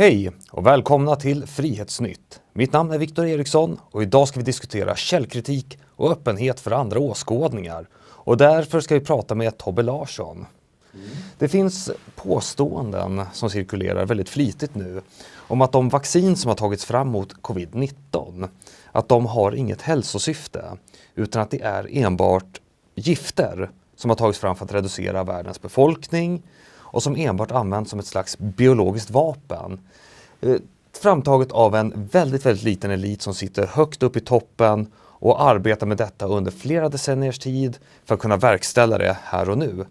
Hej och välkomna till Frihetsnytt. Mitt namn är Viktor Eriksson och idag ska vi diskutera källkritik och öppenhet för andra åskådningar. Och därför ska vi prata med Tobbe Larsson. Mm. Det finns påståenden som cirkulerar väldigt flitigt nu om att de vaccin som har tagits fram mot covid-19, att de har inget hälsosyfte utan att det är enbart gifter som har tagits fram för att reducera världens befolkning och som enbart används som ett slags biologiskt vapen. Eh, framtaget av en väldigt, väldigt liten elit som sitter högt upp i toppen och arbetar med detta under flera decenniers tid för att kunna verkställa det här och nu.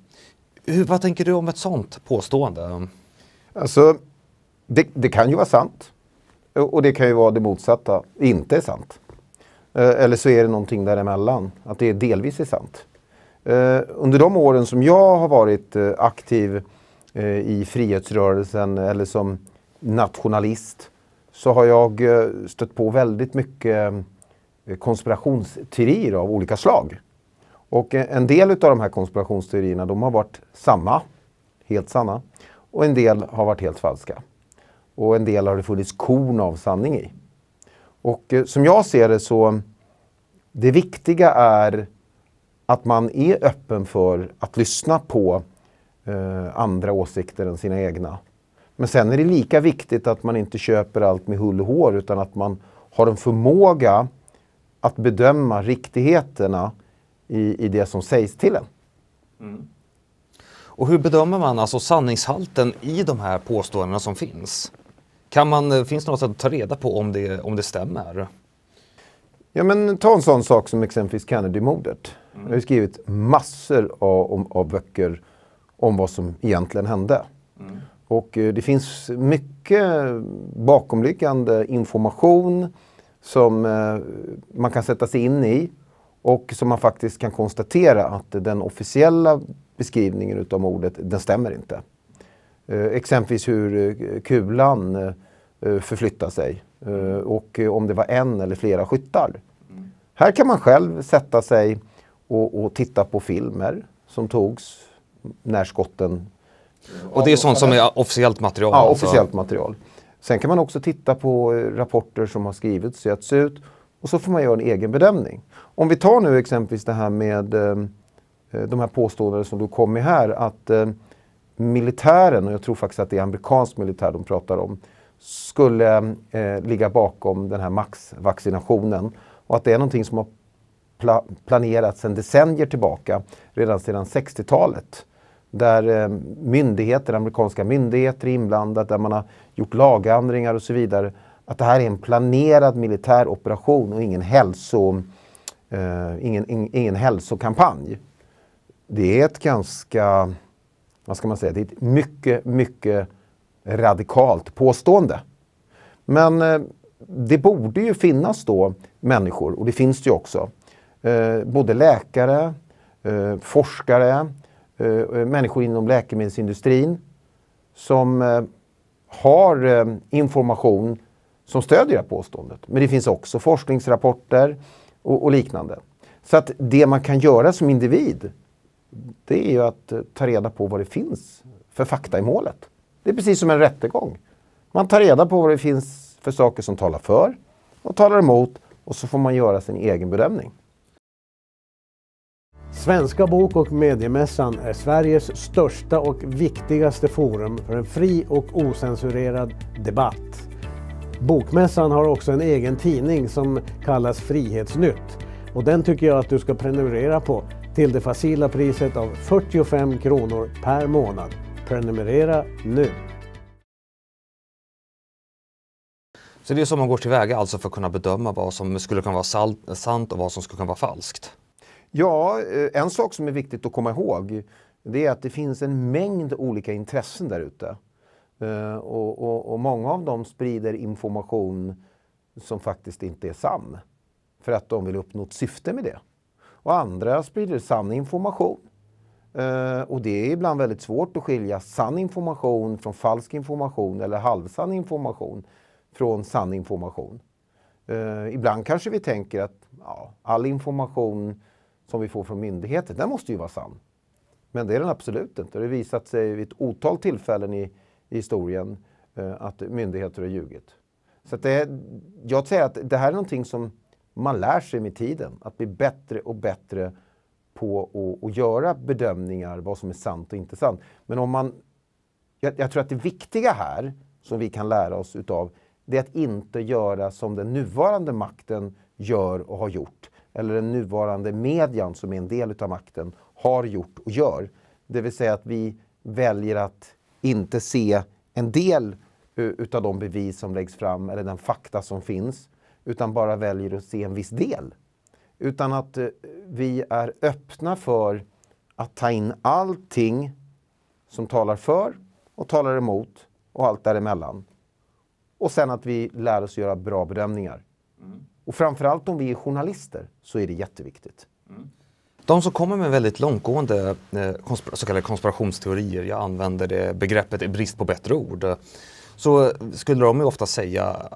Hur, vad tänker du om ett sånt påstående? Alltså, det, det kan ju vara sant. Och det kan ju vara det motsatta, inte är sant. Eh, eller så är det någonting däremellan, att det delvis är sant. Eh, under de åren som jag har varit aktiv Eh, i frihetsrörelsen eller som nationalist så har jag eh, stött på väldigt mycket eh, konspirationsteorier av olika slag. Och en del av de här konspirationsteorierna de har varit samma, helt sanna. Och en del har varit helt falska. Och en del har det funnits korn av sanning i. Och som jag ser det så, det viktiga är att man är öppen för att lyssna på Eh, andra åsikter än sina egna. Men sen är det lika viktigt att man inte köper allt med hull och hår utan att man har en förmåga att bedöma riktigheterna i, i det som sägs till en. Mm. Och hur bedömer man alltså sanningshalten i de här påståendena som finns? Kan man, eh, finns det något sätt att ta reda på om det, om det stämmer? Ja, men ta en sån sak som exempelvis Kennedy-mordet. Jag mm. har skrivit massor av, om, av böcker om vad som egentligen hände. Mm. Och eh, det finns mycket bakomliggande information som eh, man kan sätta sig in i och som man faktiskt kan konstatera att den officiella beskrivningen utav mordet, den stämmer inte. Eh, exempelvis hur kulan förflyttar sig och om det var en eller flera skyttar. Mm. Här kan man själv sätta sig och, och titta på filmer som togs när skotten... Och det är sånt som är officiellt material? Ja, alltså. officiellt material. Sen kan man också titta på eh, rapporter som har skrivits, getts ut och så får man göra en egen bedömning. Om vi tar nu exempelvis det här med eh, eh, de här påståendena som du kom med här att militären, och jag tror faktiskt att det är amerikansk militär de pratar om, skulle ligga bakom den här maxvaccinationen och att det är någonting som har planerats sedan decennier tillbaka, redan sedan 60-talet där eh, myndigheter, amerikanska myndigheter är inblandade, där man har gjort lagändringar och så vidare. Att det här är en planerad militär operation och ingen, hälso, eh, ingen, ingen, ingen hälsokampanj. Det är ett ganska, vad ska man säga, det är ett mycket, mycket radikalt påstående. Men eh, det borde ju finnas då människor, och det finns det ju också, eh, både läkare, eh, forskare, Eh, eh, människor inom läkemedelsindustrin som eh, har information som stödjer det här påståendet. Men det finns också forskningsrapporter och, och, liknande. Så att det man kan göra som individ, det är ju att ta reda på vad det finns för fakta i målet. Det är precis som en rättegång. Man tar reda på vad det finns för saker som talar för och talar emot och så får man göra sin egen bedömning. Svenska bok och mediemässan är Sveriges största och viktigaste forum för en fri och ocensurerad debatt. Bokmässan har också en egen tidning som kallas Frihetsnytt och den tycker jag att du ska prenumerera på till det facila priset av 45 kronor per månad. Prenumerera nu! Så det är så man går tillväga alltså för att kunna bedöma vad som skulle kunna vara sant och vad som skulle kunna vara falskt? Ja, eh, en sak som är viktigt att komma ihåg det är att det finns en mängd olika intressen där ute. Eh, och, och, och, många av dem sprider information som faktiskt inte är sann. För att de vill uppnå ett syfte med det. Och andra sprider sann information. Eh, och det är ibland väldigt svårt att skilja sann information från falsk information eller halvsann information från sann information. Ibland kanske vi tänker att ja, all information som vi får från myndigheter, den måste ju vara sann. Men det är den absolut inte. Det har visat sig vid ett otal tillfällen i, i historien eh, att myndigheter har ljugit. Så det, jag säger att det här är någonting som man lär sig med tiden. Att bli bättre och bättre på att, göra bedömningar vad som är sant och inte sant. Men om man... Jag, jag tror att det viktiga här, som vi kan lära oss utav, det är att inte göra som den nuvarande makten gör och har gjort eller den nuvarande median som är en del av makten har gjort och gör. Det vill säga att vi väljer att inte se en del eh, utav de bevis som läggs fram eller den fakta som finns utan bara väljer att se en viss del. Utan att eh, vi är öppna för att ta in allting som talar för och talar emot och allt däremellan. Och sen att vi lär oss göra bra bedömningar. Mm. Och framförallt om vi är journalister så är det jätteviktigt. Mm. De som kommer med väldigt långtgående eh, så kallade konspirationsteorier, jag använder det begreppet i brist på bättre ord, så skulle de ju ofta säga,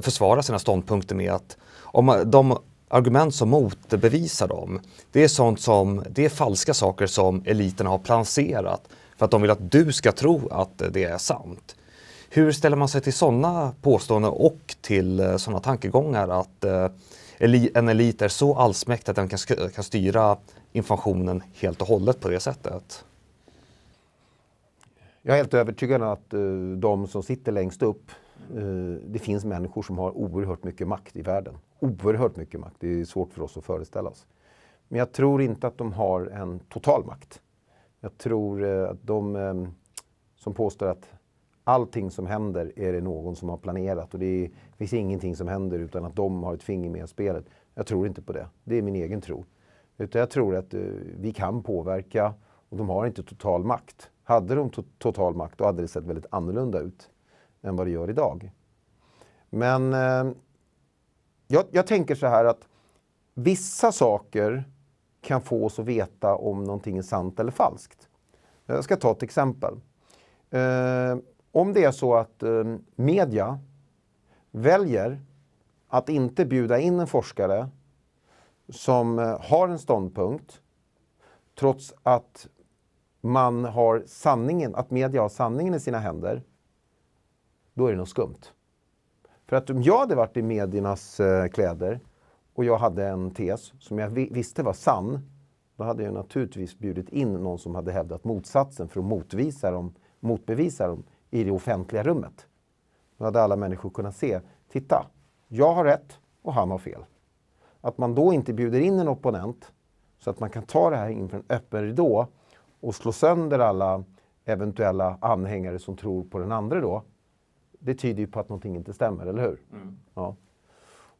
försvara sina ståndpunkter med att om de argument som motbevisar dem, det är sånt som, det är falska saker som eliten har planerat för att de vill att du ska tro att det är sant. Hur ställer man sig till sådana påståenden och till eh, sådana tankegångar att eh, en elit är så allsmäktig att den kan styra informationen helt och hållet på det sättet? Jag är helt övertygad om att eh, de som sitter längst upp, det finns människor som har oerhört mycket makt i världen. Oerhört mycket makt, det är svårt för oss att föreställa oss. Men jag tror inte att de har en total makt. Jag tror att de som påstår att allting som händer är det någon som har planerat och det finns ingenting som händer utan att de har ett finger med i spelet. Jag tror inte på det. Det är min egen tro. Utan jag tror att eh, vi kan påverka och de har inte total makt. Hade de to total makt då hade det sett väldigt annorlunda ut än vad det gör idag. Men eh, jag, jag, tänker så här att vissa saker kan få oss att veta om någonting är sant eller falskt. Jag ska ta ett exempel. Eh, om det är så att eh, media väljer att inte bjuda in en forskare som eh, har en ståndpunkt trots att man har sanningen, att media har sanningen i sina händer, då är det något skumt. För att om jag hade varit i mediernas eh, kläder och jag hade en tes som jag vi visste var sann, då hade jag naturligtvis bjudit in någon som hade hävdat motsatsen för att motvisa dem, motbevisa dem i det offentliga rummet. Då hade alla människor kunnat se, titta, jag har rätt och han har fel. Att man då inte bjuder in en opponent så att man kan ta det här inför en öppen ridå och slå sönder alla eventuella anhängare som tror på den andra då. Det tyder ju på att någonting inte stämmer, eller hur? Mm. Ja.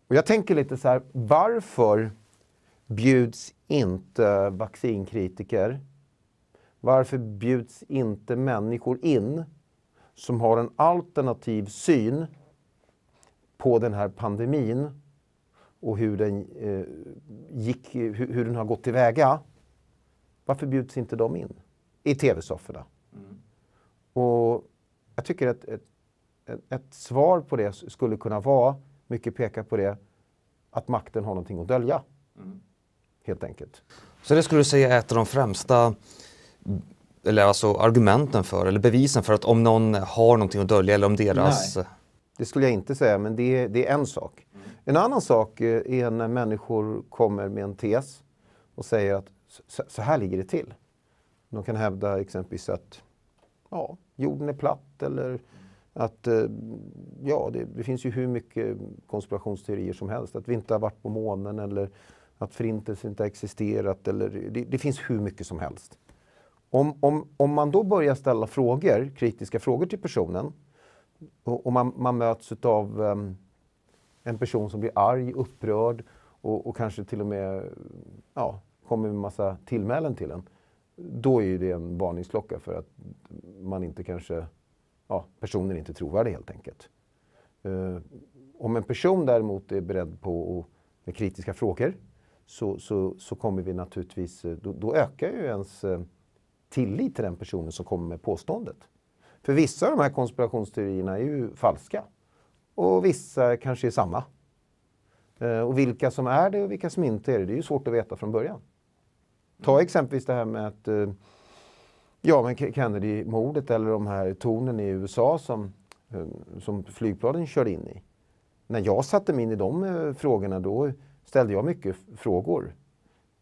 Och jag tänker lite så här, varför bjuds inte vaccinkritiker? Varför bjuds inte människor in som har en alternativ syn på den här pandemin och hur den, eh, gick, hur, hur den har gått tillväga. Varför bjuds inte de in i tv-sofforna? Mm. Och jag tycker att ett, ett, ett, svar på det skulle kunna vara, mycket pekar på det, att makten har någonting att dölja. Mm. Helt enkelt. Så det skulle du säga är ett av de främsta eller alltså argumenten för, eller bevisen för att om någon har någonting att dölja eller om deras... Nej, det skulle jag inte säga, men det är, det är en sak. En annan sak eh, är när människor kommer med en tes och säger att så här ligger det till. De kan hävda exempelvis att ja, jorden är platt eller att eh, ja, det, det, finns ju hur mycket konspirationsteorier som helst. Att vi inte har varit på månen eller att förintelsen inte har existerat. Eller, det, det finns hur mycket som helst. Om, om, om man då börjar ställa frågor, kritiska frågor till personen och, och man, man, möts av um, ehm, en person som blir arg, upprörd och, och kanske till och med ja, kommer med massa tillmälen till en. Då är det en varningsklocka för att man inte kanske, ja, personen är inte trovärdig helt enkelt. Uh, om en person däremot är beredd på med kritiska frågor så, så, så kommer vi naturligtvis, eh, då, då ökar ju ens eh, tillit till den personen som kommer med påståendet. För vissa av de här konspirationsteorierna är ju falska. Och vissa kanske är samma. Eh, och vilka som är det och vilka som inte är det, det är ju svårt att veta från början. Ta exempelvis det här med att eh, ja, men Kennedy-mordet eller de här tornen i USA som, eh, som flygplanen körde in i. När jag satte mig in i de frågorna då ställde jag mycket frågor.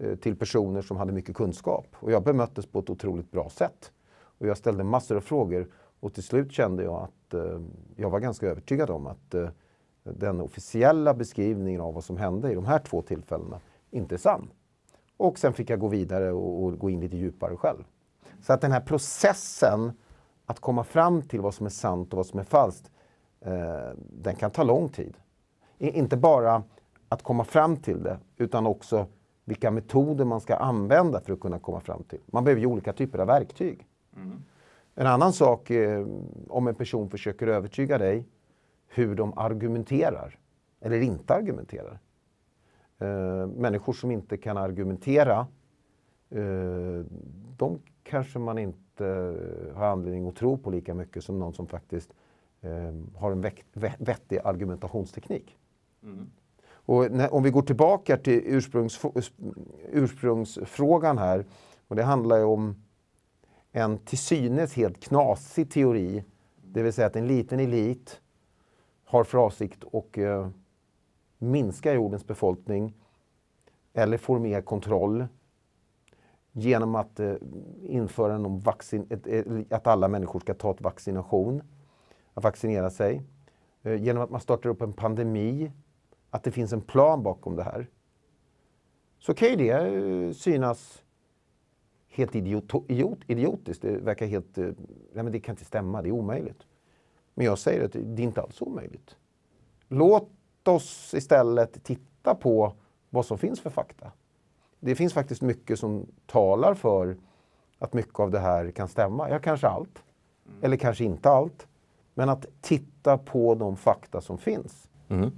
Eh, till personer som hade mycket kunskap. Och jag bemöttes på ett otroligt bra sätt. Och jag ställde massor av frågor och till slut kände jag att eh, jag var ganska övertygad om att eh, den officiella beskrivningen av vad som hände i de här två tillfällena inte är sann. Och sen fick jag gå vidare och, och, gå in lite djupare själv. Så att den här processen att komma fram till vad som är sant och vad som är falskt, eh, den kan ta lång tid. I, inte bara att komma fram till det, utan också vilka metoder man ska använda för att kunna komma fram till. Man behöver ju olika typer av verktyg. Mm. En annan sak eh, om en person försöker övertyga dig hur de argumenterar eller inte argumenterar. Eh, människor som inte kan argumentera, eh, de kanske man inte har anledning att tro på lika mycket som någon som faktiskt eh, har en vettig argumentationsteknik. Mm. Och när, om vi går tillbaka till ursprungs, ursprungsfrågan här, och det handlar ju om en till synes helt knasig teori, det vill säga att en liten elit har för avsikt att eh, minska jordens befolkning eller får mer kontroll genom att eh, införa någon vaccin, ett, ett, eh, att alla människor ska ta ett vaccination, att vaccinera sig. Eh, genom att man startar upp en pandemi att det finns en plan bakom det här, så kan ju det eh, synas helt idiot, idiot, idiotiskt. Det verkar helt... Eh, nej, men det kan inte stämma, det är omöjligt. Men jag säger att det är inte alls omöjligt. Låt oss istället titta på vad som finns för fakta. Det finns faktiskt mycket som talar för att mycket av det här kan stämma. Ja, kanske allt. Mm. Eller kanske inte allt. Men att titta på de fakta som finns. Mm.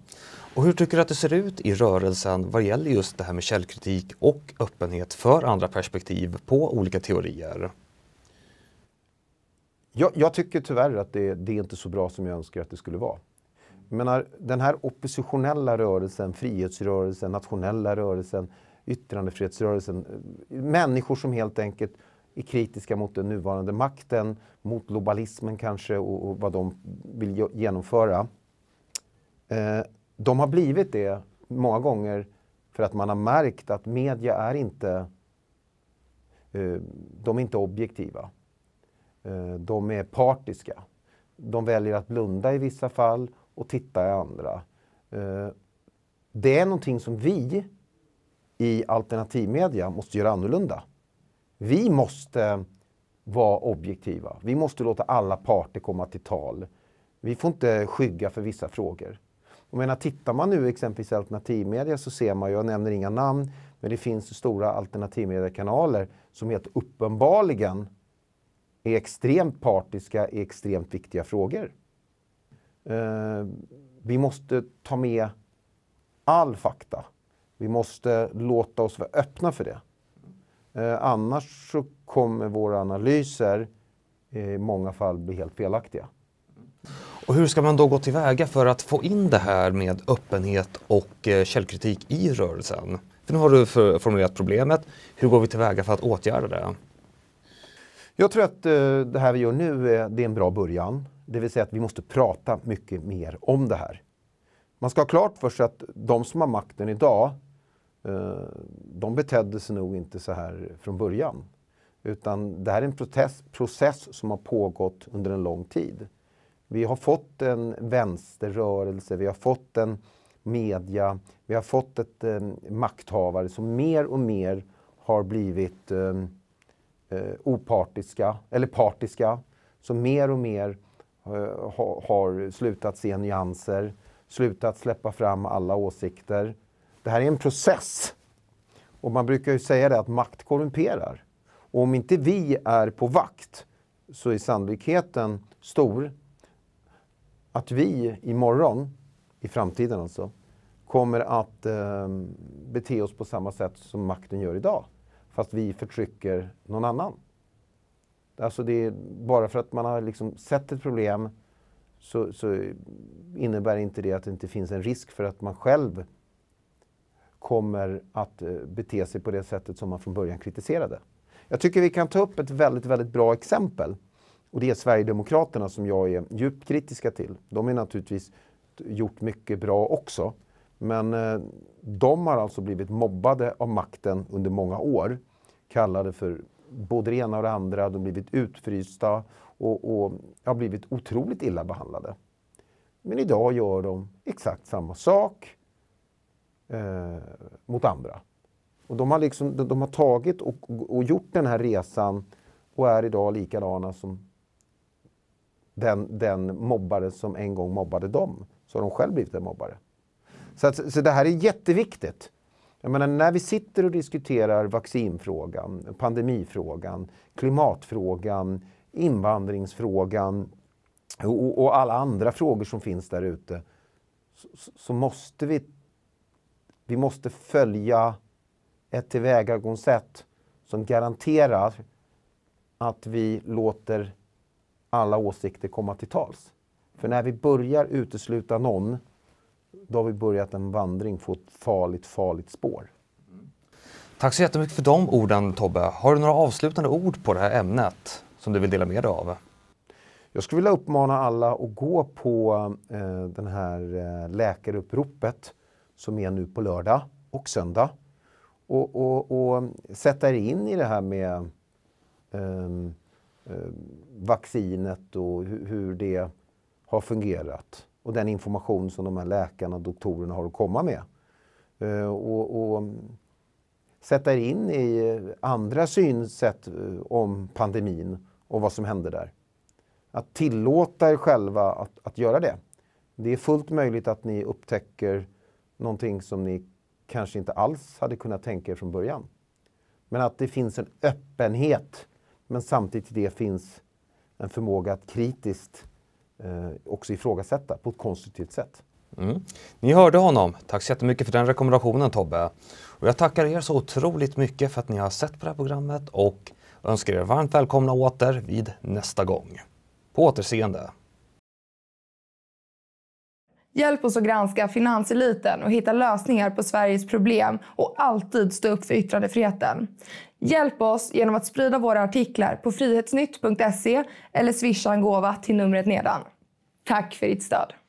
Och hur tycker du att det ser ut i rörelsen vad gäller just det här med källkritik och öppenhet för andra perspektiv på olika teorier? Jag, jag tycker tyvärr att det, det är inte så bra som jag önskar att det skulle vara. Menar, den här oppositionella rörelsen, frihetsrörelsen, nationella rörelsen, yttrandefrihetsrörelsen. Människor som helt enkelt är kritiska mot den nuvarande makten, mot globalismen kanske och, och vad de vill genomföra. Eh, de har blivit det många gånger för att man har märkt att media är inte, eh, de är inte objektiva. Eh, de är partiska. De väljer att blunda i vissa fall och titta i andra. Eh, det är någonting som vi i alternativmedia måste göra annorlunda. Vi måste vara objektiva. Vi måste låta alla parter komma till tal. Vi får inte skygga för vissa frågor. Jag menar, tittar man nu exempelvis i alternativmedia så ser man, ju, jag nämner inga namn, men det finns stora alternativmediekanaler som helt uppenbarligen är extremt partiska i extremt viktiga frågor. Eh, vi måste ta med all fakta. Vi måste låta oss vara öppna för det. Eh, annars så kommer våra analyser i många fall bli helt felaktiga. Och hur ska man då gå tillväga för att få in det här med öppenhet och eh, källkritik i rörelsen? För nu har du formulerat problemet. Hur går vi tillväga för att åtgärda det? Jag tror att eh, det här vi gör nu det är en bra början. Det vill säga att vi måste prata mycket mer om det här. Man ska ha klart för sig att de som har makten idag, eh, de betedde sig nog inte så här från början. Utan det här är en process, process som har pågått under en lång tid. Vi har fått en vänsterrörelse, vi har fått en media, vi har fått ett eh, makthavare som mer och mer har blivit eh, eh opartiska, eller partiska, som mer och mer eh, ha, har slutat se nyanser, slutat släppa fram alla åsikter. Det här är en process. Och man brukar ju säga det att makt korrumperar. Och om inte vi är på vakt så är sannolikheten stor att vi imorgon, i framtiden alltså, kommer att eh, bete oss på samma sätt som makten gör idag. Fast vi förtrycker någon annan. Alltså det är bara för att man har liksom sett ett problem så, så, innebär inte det att det inte finns en risk för att man själv kommer att eh, bete sig på det sättet som man från början kritiserade. Jag tycker vi kan ta upp ett väldigt, väldigt bra exempel och det är Sverigedemokraterna som jag är djupt kritiska till. De har naturligtvis gjort mycket bra också. Men eh, de har alltså blivit mobbade av makten under många år. Kallade för både det ena och det andra. De har blivit utfrysta och, och har blivit otroligt illa behandlade. Men idag gör de exakt samma sak eh, mot andra. Och de har, liksom, de, de har tagit och, och, gjort den här resan och är idag likadana som den, den mobbare som en gång mobbade dem. Så har de själv blivit en mobbare. Så, att, så det här är jätteviktigt. Jag menar, när vi sitter och diskuterar vaccinfrågan, pandemifrågan, klimatfrågan, invandringsfrågan och, och alla andra frågor som finns där ute så, så, måste vi, vi måste följa ett tillvägagångssätt som garanterar att vi låter alla åsikter komma till tals. För när vi börjar utesluta någon, då har vi börjat en vandring på ett farligt, farligt spår. Tack så jättemycket för de orden Tobbe. Har du några avslutande ord på det här ämnet som du vill dela med dig av? Jag skulle vilja uppmana alla att gå på eh, den här eh, läkaruppropet som är nu på lördag och söndag. Och, och, och sätta er in i det här med eh, Eh, vaccinet och hur det har fungerat och den information som de här läkarna och doktorerna har att komma med. Eh, och, och mm, sätta er in i andra synsätt eh, om pandemin och vad som hände där. Att tillåta er själva att, att göra det. Det är fullt möjligt att ni upptäcker någonting som ni kanske inte alls hade kunnat tänka er från början. Men att det finns en öppenhet men samtidigt i det finns en förmåga att kritiskt eh, också ifrågasätta på ett konstruktivt sätt. Mm. Ni hörde honom. Tack så jättemycket för den rekommendationen Tobbe. Och jag tackar er så otroligt mycket för att ni har sett på det här programmet och önskar er varmt välkomna åter vid nästa gång. På återseende! Hjälp oss att granska finanseliten och hitta lösningar på Sveriges problem och alltid stå upp för yttrandefriheten. Hjälp oss genom att sprida våra artiklar på frihetsnytt.se eller swisha en gåva till numret nedan. Tack för ditt stöd!